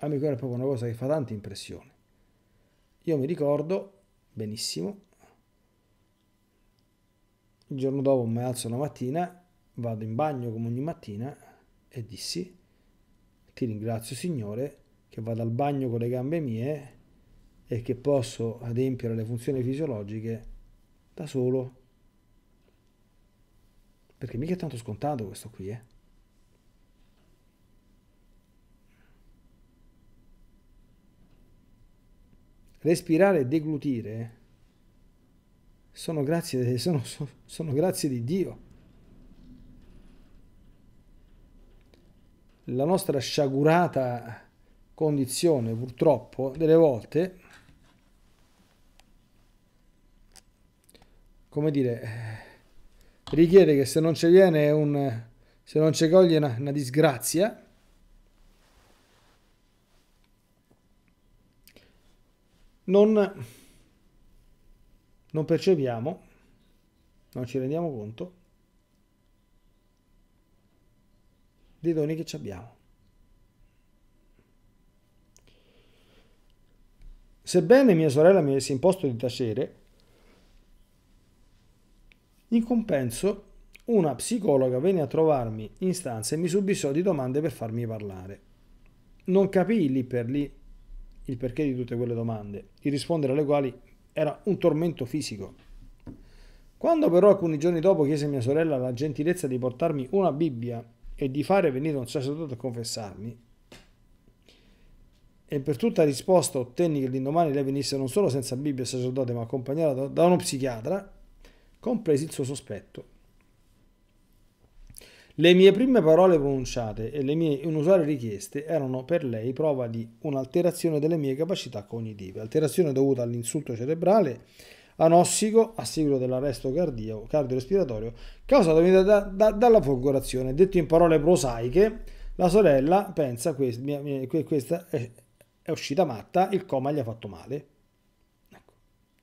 Amico, me è proprio una cosa che fa tanta impressione. Io mi ricordo benissimo, il giorno dopo mi alzo la mattina, vado in bagno come ogni mattina e dissi, ti ringrazio Signore che vado al bagno con le gambe mie e che posso adempiere le funzioni fisiologiche da solo. Perché mica è tanto scontato questo qui, eh. Respirare e deglutire sono grazie, sono, sono grazie di Dio. La nostra sciagurata condizione, purtroppo, delle volte come dire, richiede che se non ci viene un, se non ci coglie una, una disgrazia, non, non percepiamo, non ci rendiamo conto dei doni che ci abbiamo. Sebbene mia sorella mi avesse imposto di tacere, in compenso, una psicologa venne a trovarmi in stanza e mi subissò di domande per farmi parlare. Non capii lì per lì il perché di tutte quelle domande, il rispondere alle quali era un tormento fisico. Quando però alcuni giorni dopo chiese a mia sorella la gentilezza di portarmi una Bibbia e di fare venire un sacerdote a confessarmi, e per tutta risposta ottenni che l'indomani lei venisse non solo senza Bibbia e sacerdote, ma accompagnata da uno psichiatra, compresi il suo sospetto. Le mie prime parole pronunciate e le mie inusuali richieste erano per lei prova di un'alterazione delle mie capacità cognitive, alterazione dovuta all'insulto cerebrale anossico a seguito dell'arresto cardio, cardio-respiratorio causato da, da, dalla folgorazione. Detto in parole prosaiche, la sorella pensa che questa è uscita matta, il coma gli ha fatto male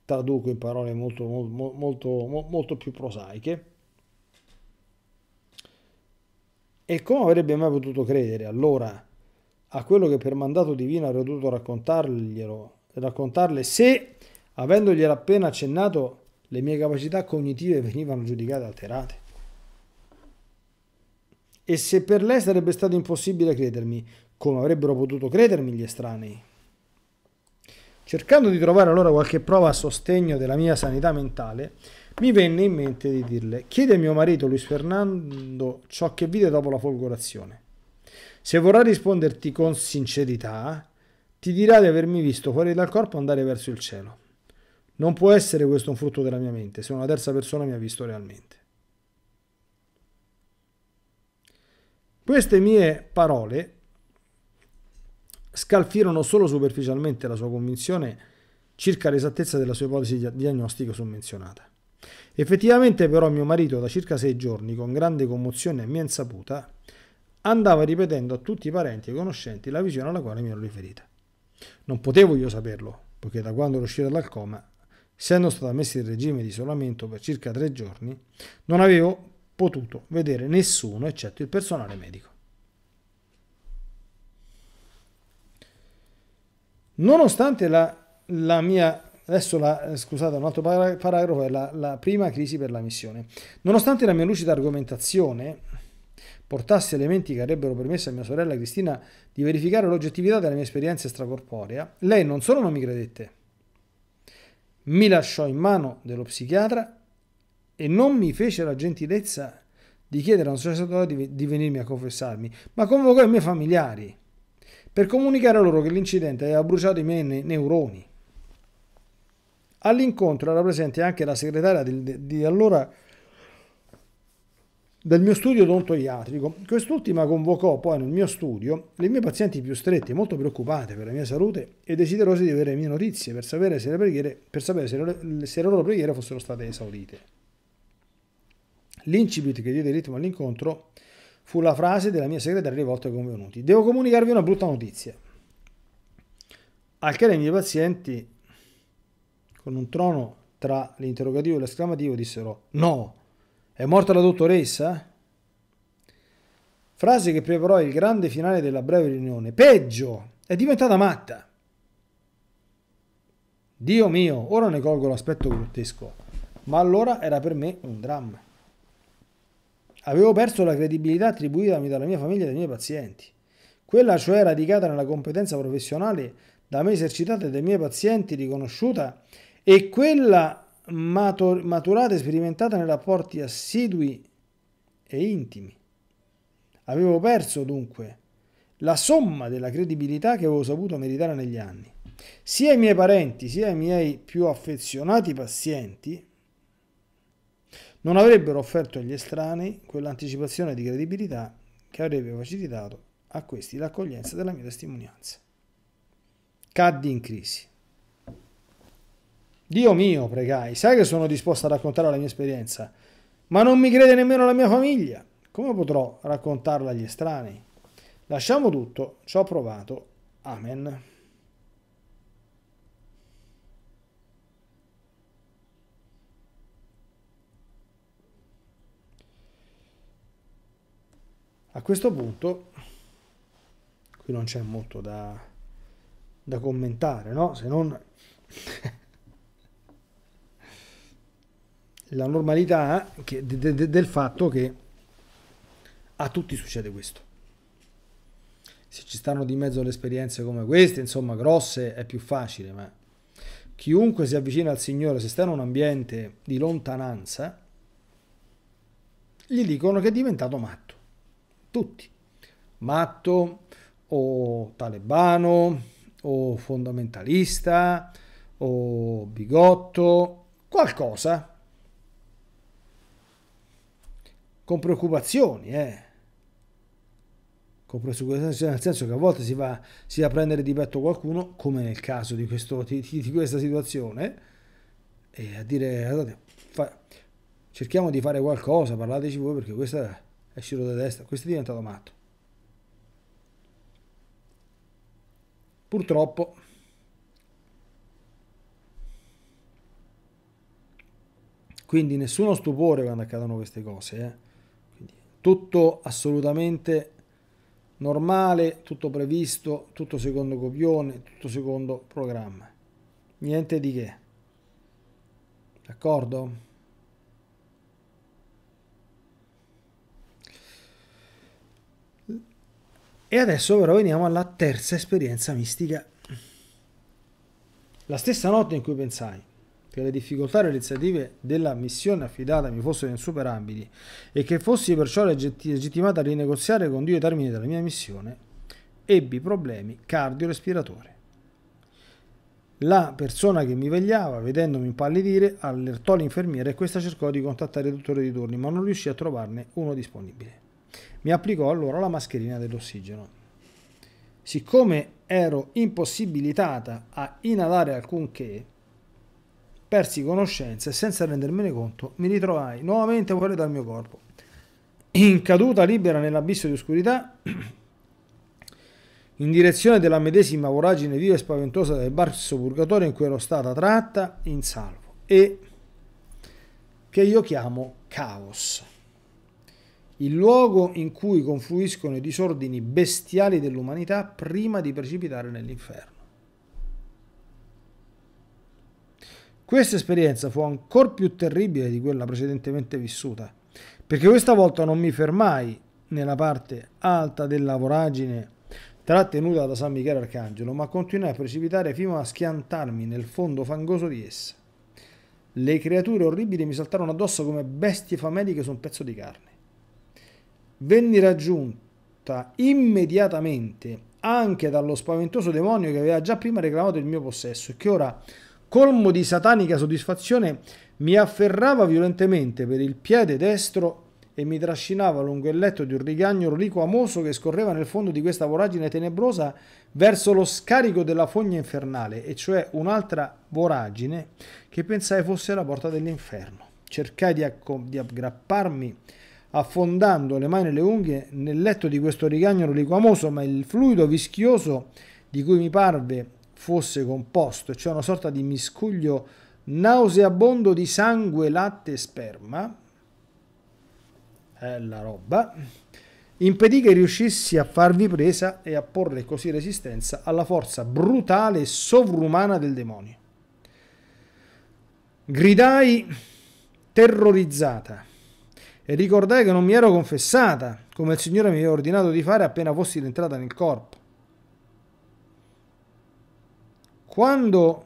traduco in parole molto, molto, molto, molto più prosaiche. E come avrebbe mai potuto credere allora a quello che per mandato divino avrebbe dovuto raccontarglielo, raccontarle se, avendogliela appena accennato, le mie capacità cognitive venivano giudicate alterate? E se per lei sarebbe stato impossibile credermi, come avrebbero potuto credermi gli estranei? Cercando di trovare allora qualche prova a sostegno della mia sanità mentale, mi venne in mente di dirle: Chiede a mio marito Luis Fernando ciò che vide dopo la folgorazione. Se vorrà risponderti con sincerità, ti dirà di avermi visto fuori dal corpo andare verso il cielo. Non può essere questo un frutto della mia mente, se una terza persona mi ha visto realmente. Queste mie parole scalfirono solo superficialmente la sua convinzione circa l'esattezza della sua ipotesi diagnostica summenzionata. Effettivamente però mio marito da circa sei giorni, con grande commozione a mia insaputa, andava ripetendo a tutti i parenti e conoscenti la visione alla quale mi ero riferita. Non potevo io saperlo, poiché da quando ero uscito dal coma, essendo stato messa in regime di isolamento per circa tre giorni, non avevo potuto vedere nessuno eccetto il personale medico. Nonostante la, la mia Adesso la, eh, scusate, un altro paragrafo è la, la, prima crisi per la missione. Nonostante la mia lucida argomentazione portasse elementi che avrebbero permesso a mia sorella Cristina di verificare l'oggettività della mia esperienza extracorporea, lei non solo non mi credette, mi lasciò in mano dello psichiatra e non mi fece la gentilezza di chiedere a un sacerdote di, di venirmi a confessarmi, ma convocò i miei familiari per comunicare loro che l'incidente aveva bruciato i miei ne- neuroni. All'incontro era presente anche la segretaria del, di allora del mio studio odontoiatrico. Quest'ultima convocò poi nel mio studio le mie pazienti più strette, molto preoccupate per la mia salute e desiderose di avere mie notizie per sapere se le, preghiere, sapere se le, se le loro preghiere fossero state esaudite. L'incipit che diede ritmo all'incontro fu la frase della mia segretaria rivolta ai convenuti. Devo comunicarvi una brutta notizia. Al che i miei pazienti, con un trono tra l'interrogativo e l'esclamativo, dissero «No, è morta la dottoressa?» Frase che preparò il grande finale della breve riunione. Peggio, è diventata matta. Dio mio, ora ne colgo l'aspetto grottesco, ma allora era per me un dramma. Avevo perso la credibilità attribuita dalla mia famiglia e dai miei pazienti. Quella cioè radicata nella competenza professionale da me esercitata e dai miei pazienti riconosciuta e quella matur- maturata e sperimentata nei rapporti assidui e intimi. Avevo perso dunque la somma della credibilità che avevo saputo meritare negli anni. Sia i miei parenti sia i miei più affezionati pazienti non avrebbero offerto agli estranei quell'anticipazione di credibilità che avrebbe facilitato a questi l'accoglienza della mia testimonianza. Caddi in crisi. Dio mio, pregai, sai che sono disposto a raccontare la mia esperienza, ma non mi crede nemmeno la mia famiglia. Come potrò raccontarla agli estranei? Lasciamo tutto, ci ho provato. Amen. A questo punto, qui non c'è molto da, da commentare, no? Se non... la normalità che, de, de, del fatto che a tutti succede questo. Se ci stanno di mezzo le esperienze come queste, insomma, grosse, è più facile, ma chiunque si avvicina al Signore, se sta in un ambiente di lontananza, gli dicono che è diventato matto tutti, matto o talebano o fondamentalista o bigotto, qualcosa, con preoccupazioni, eh. Con preoccupazioni, nel senso che a volte si va, si va a prendere di petto qualcuno, come nel caso di, questo, di, di questa situazione, e a dire, guardate, cerchiamo di fare qualcosa, parlateci voi perché questa è uscito da destra, questo è diventato matto. Purtroppo quindi nessuno stupore quando accadono queste cose, eh? quindi, tutto assolutamente normale, tutto previsto, tutto secondo copione, tutto secondo programma. Niente di che. D'accordo? E adesso però veniamo alla terza esperienza mistica. La stessa notte in cui pensai che le difficoltà realizzative della missione affidata mi fossero insuperabili e che fossi perciò legittimata a rinegoziare con Dio i termini della mia missione, ebbi problemi cardiorespiratori. La persona che mi vegliava, vedendomi impallidire, allertò l'infermiera e questa cercò di contattare il dottore di turni, ma non riuscì a trovarne uno disponibile. Mi applicò allora la mascherina dell'ossigeno. Siccome ero impossibilitata a inalare alcunché, persi conoscenza e senza rendermene conto mi ritrovai nuovamente fuori dal mio corpo. In caduta libera nell'abisso di oscurità, in direzione della medesima voragine viva e spaventosa del basso purgatorio in cui ero stata tratta in salvo e che io chiamo caos il luogo in cui confluiscono i disordini bestiali dell'umanità prima di precipitare nell'inferno. Questa esperienza fu ancora più terribile di quella precedentemente vissuta, perché questa volta non mi fermai nella parte alta della voragine trattenuta da San Michele Arcangelo, ma continuai a precipitare fino a schiantarmi nel fondo fangoso di essa. Le creature orribili mi saltarono addosso come bestie fameliche su un pezzo di carne venni raggiunta immediatamente anche dallo spaventoso demonio che aveva già prima reclamato il mio possesso e che ora, colmo di satanica soddisfazione, mi afferrava violentemente per il piede destro e mi trascinava lungo il letto di un rigagnolo liquamoso che scorreva nel fondo di questa voragine tenebrosa verso lo scarico della fogna infernale, e cioè un'altra voragine che pensai fosse la porta dell'inferno. Cercai di, di aggrapparmi affondando le mani e le unghie nel letto di questo rigagnolo liquamoso, ma il fluido vischioso di cui mi parve fosse composto, cioè una sorta di miscuglio nauseabondo di sangue, latte e sperma, è la roba, impedì che riuscissi a farvi presa e a porre così resistenza alla forza brutale e sovrumana del demonio. Gridai terrorizzata e ricordai che non mi ero confessata, come il Signore mi aveva ordinato di fare appena fossi rientrata nel corpo. Quando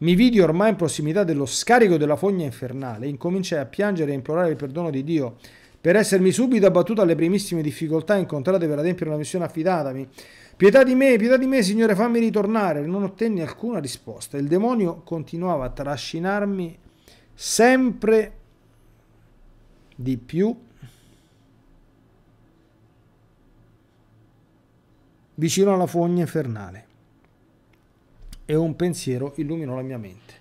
mi vidi ormai in prossimità dello scarico della fogna infernale, incominciai a piangere e implorare il perdono di Dio per essermi subito abbattuta alle primissime difficoltà incontrate per adempiere una missione affidatami. Pietà di me, pietà di me, Signore, fammi ritornare. Non ottenni alcuna risposta. Il demonio continuava a trascinarmi sempre più di più vicino alla fogna infernale e un pensiero illuminò la mia mente.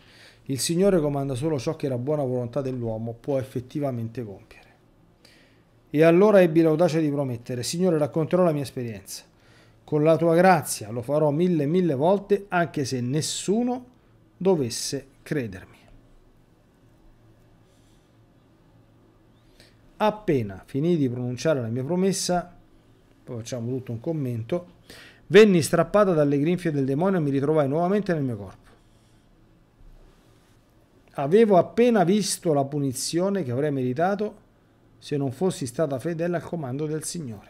Il Signore comanda solo ciò che la buona volontà dell'uomo può effettivamente compiere. E allora ebbi l'audacia di promettere, Signore racconterò la mia esperienza. Con la tua grazia lo farò mille mille volte anche se nessuno dovesse credermi. Appena finì di pronunciare la mia promessa, poi facciamo tutto un commento, venni strappata dalle grinfie del demonio e mi ritrovai nuovamente nel mio corpo. Avevo appena visto la punizione che avrei meritato se non fossi stata fedele al comando del Signore.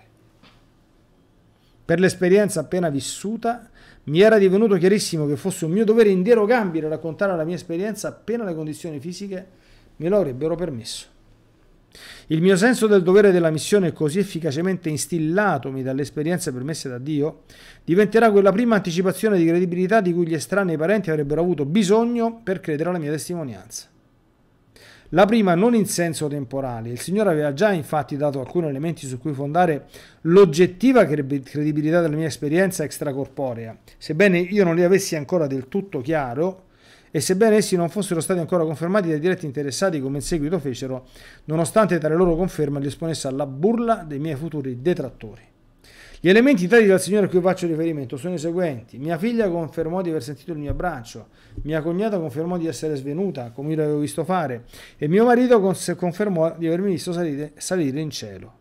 Per l'esperienza appena vissuta, mi era divenuto chiarissimo che fosse un mio dovere inderogabile raccontare la mia esperienza appena le condizioni fisiche me lo avrebbero permesso. Il mio senso del dovere e della missione, così efficacemente instillatomi dalle esperienze permesse da Dio, diventerà quella prima anticipazione di credibilità di cui gli estranei parenti avrebbero avuto bisogno per credere alla mia testimonianza. La prima non in senso temporale, il Signore aveva già infatti dato alcuni elementi su cui fondare l'oggettiva credibilità della mia esperienza extracorporea, sebbene io non li avessi ancora del tutto chiaro, e sebbene essi non fossero stati ancora confermati dai diretti interessati come in seguito fecero, nonostante tale loro conferma li esponesse alla burla dei miei futuri detrattori. Gli elementi dati dal signore a cui faccio riferimento sono i seguenti. Mia figlia confermò di aver sentito il mio abbraccio, mia cognata confermò di essere svenuta, come io l'avevo visto fare, e mio marito confermò di avermi visto salire, salire in cielo.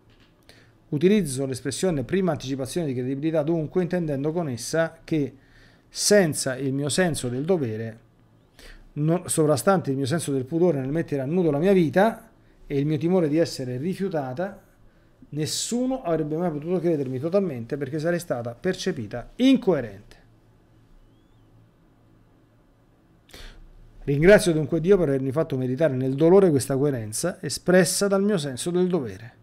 Utilizzo l'espressione prima anticipazione di credibilità dunque intendendo con essa che senza il mio senso del dovere non, sovrastante il mio senso del pudore nel mettere a nudo la mia vita e il mio timore di essere rifiutata, nessuno avrebbe mai potuto credermi totalmente perché sarei stata percepita incoerente. Ringrazio dunque Dio per avermi fatto meditare nel dolore questa coerenza espressa dal mio senso del dovere.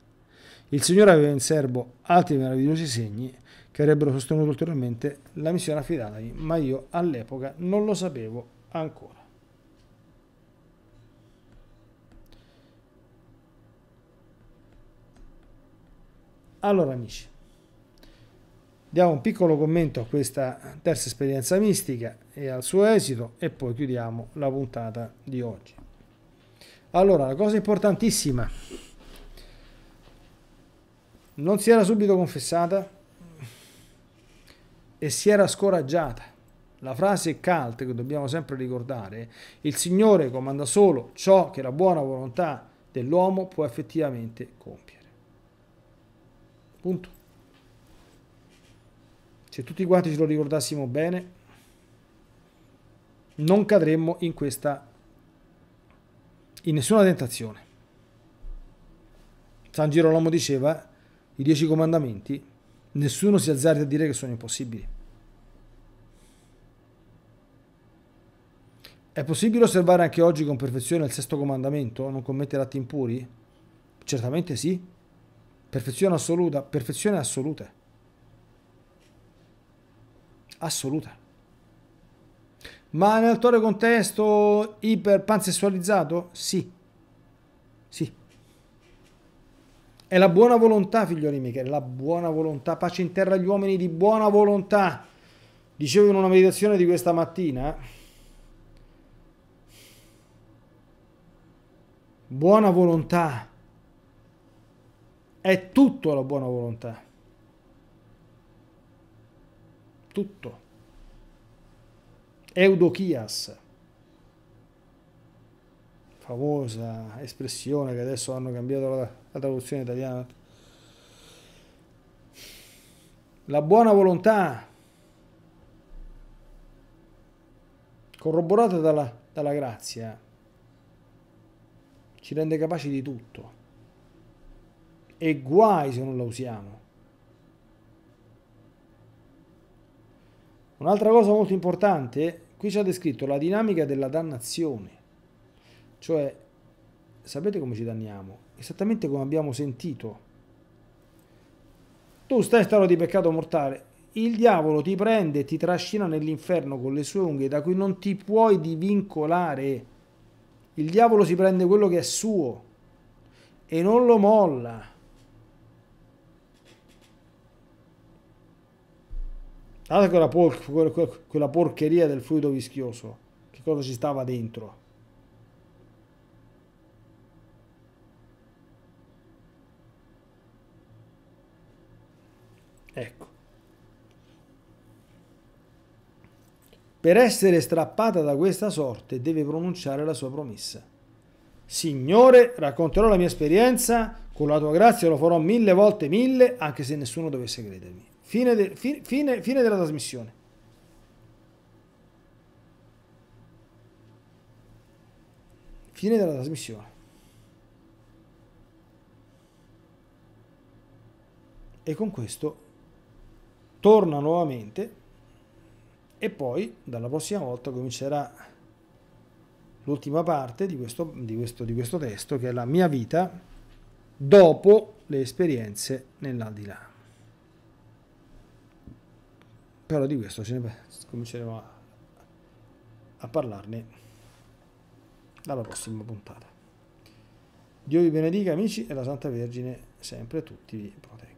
Il Signore aveva in serbo altri meravigliosi segni che avrebbero sostenuto ulteriormente la missione affidatami, ma io all'epoca non lo sapevo ancora. Allora amici, diamo un piccolo commento a questa terza esperienza mistica e al suo esito e poi chiudiamo la puntata di oggi. Allora, la cosa importantissima, non si era subito confessata e si era scoraggiata. La frase cult che dobbiamo sempre ricordare, il Signore comanda solo ciò che la buona volontà dell'uomo può effettivamente compiere. Punto. Se tutti quanti ce lo ricordassimo bene, non cadremmo in questa in nessuna tentazione. San Girolamo diceva i dieci comandamenti, nessuno si azzarda a dire che sono impossibili. È possibile osservare anche oggi con perfezione il sesto comandamento, non commettere atti impuri? Certamente sì, Perfezione assoluta, perfezione assoluta. Assoluta. Ma nel tuo contesto iperpansessualizzato? Sì. Sì. È la buona volontà, figlioli miei, che è la buona volontà. Pace in terra agli uomini di buona volontà. Dicevo in una meditazione di questa mattina. Eh. Buona volontà. È tutto la buona volontà. Tutto. Eudochias. Famosa espressione che adesso hanno cambiato la, la traduzione italiana. La buona volontà corroborata dalla, dalla grazia ci rende capaci di tutto. E guai se non la usiamo. Un'altra cosa molto importante, qui c'è descritto la dinamica della dannazione. Cioè, sapete come ci danniamo? Esattamente come abbiamo sentito. Tu stai in stato di peccato mortale, il diavolo ti prende e ti trascina nell'inferno con le sue unghie da cui non ti puoi divincolare. Il diavolo si prende quello che è suo e non lo molla. Guardate quella, por- quella porcheria del fluido vischioso, che cosa ci stava dentro. Ecco. Per essere strappata da questa sorte deve pronunciare la sua promessa. Signore, racconterò la mia esperienza, con la tua grazia lo farò mille volte mille, anche se nessuno dovesse credermi. Fine, de, fi, fine, fine della trasmissione. Fine della trasmissione. E con questo torna nuovamente e poi dalla prossima volta comincerà l'ultima parte di questo, di, questo, di questo testo che è la mia vita dopo le esperienze nell'aldilà però di questo ce ne cominceremo a, a parlarne dalla prossima puntata. Dio vi benedica amici e la Santa Vergine sempre tutti vi protegga.